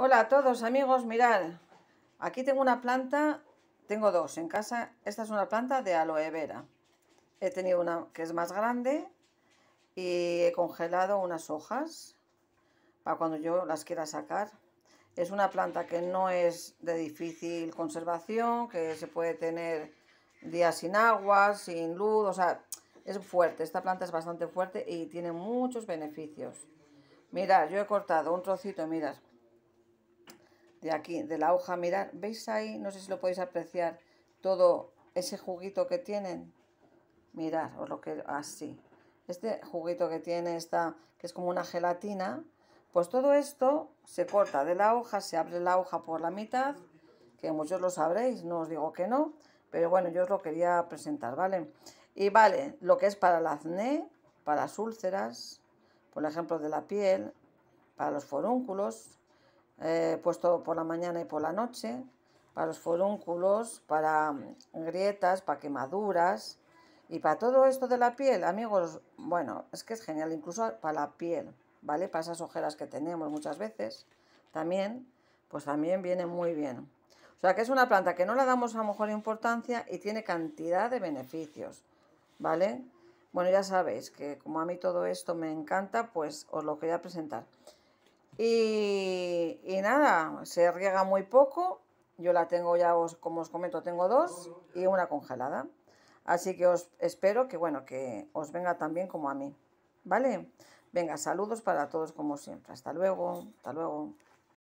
Hola a todos amigos, mirad, aquí tengo una planta, tengo dos en casa, esta es una planta de aloe vera. He tenido una que es más grande y he congelado unas hojas para cuando yo las quiera sacar. Es una planta que no es de difícil conservación, que se puede tener días sin agua, sin luz, o sea, es fuerte, esta planta es bastante fuerte y tiene muchos beneficios. Mirad, yo he cortado un trocito, mirad, de aquí, de la hoja, mirad, ¿veis ahí? No sé si lo podéis apreciar, todo ese juguito que tienen. Mirad, o lo que así. Este juguito que tiene esta, que es como una gelatina, pues todo esto se corta de la hoja, se abre la hoja por la mitad, que muchos lo sabréis, no os digo que no, pero bueno, yo os lo quería presentar, ¿vale? Y vale, lo que es para el acné, para las úlceras, por ejemplo, de la piel, para los forúnculos, eh, puesto por la mañana y por la noche, para los forúnculos, para mm, grietas, para quemaduras y para todo esto de la piel, amigos, bueno, es que es genial, incluso para la piel, ¿vale? Para esas ojeras que tenemos muchas veces, también, pues también viene muy bien. O sea que es una planta que no la damos a lo mejor importancia y tiene cantidad de beneficios, ¿vale? Bueno, ya sabéis que como a mí todo esto me encanta, pues os lo quería presentar. Y, nada, se riega muy poco. Yo la tengo ya, como os comento, tengo dos y una congelada. Así que os espero que, bueno, que os venga tan bien como a mí. ¿Vale? Venga, saludos para todos como siempre. Hasta luego, hasta luego.